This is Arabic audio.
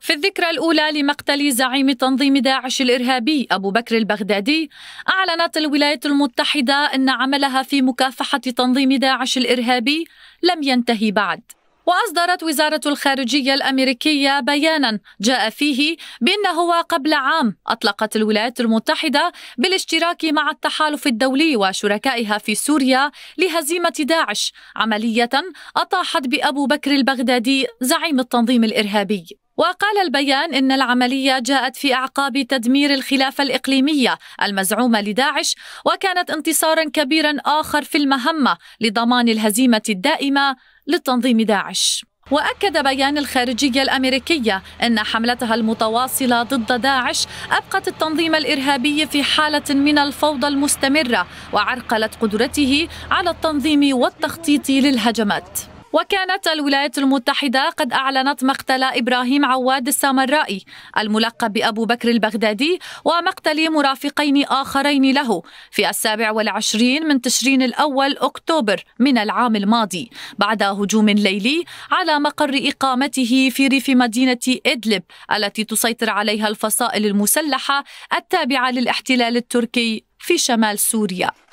في الذكرى الأولى لمقتل زعيم تنظيم داعش الإرهابي أبو بكر البغدادي أعلنت الولايات المتحدة أن عملها في مكافحة تنظيم داعش الإرهابي لم ينتهي بعد وأصدرت وزارة الخارجية الأمريكية بيانا جاء فيه بأنه قبل عام أطلقت الولايات المتحدة بالاشتراك مع التحالف الدولي وشركائها في سوريا لهزيمة داعش عملية أطاحت بأبو بكر البغدادي زعيم التنظيم الإرهابي وقال البيان إن العملية جاءت في أعقاب تدمير الخلافة الإقليمية المزعومة لداعش وكانت انتصارا كبيرا آخر في المهمة لضمان الهزيمة الدائمة للتنظيم داعش واكد بيان الخارجيه الامريكيه ان حملتها المتواصله ضد داعش ابقت التنظيم الارهابي في حاله من الفوضى المستمره وعرقلت قدرته على التنظيم والتخطيط للهجمات وكانت الولايات المتحدة قد أعلنت مقتل إبراهيم عواد السامرائي الملقب بأبو بكر البغدادي ومقتل مرافقين آخرين له في السابع والعشرين من تشرين الأول أكتوبر من العام الماضي بعد هجوم ليلي على مقر إقامته في ريف مدينة إدلب التي تسيطر عليها الفصائل المسلحة التابعة للاحتلال التركي في شمال سوريا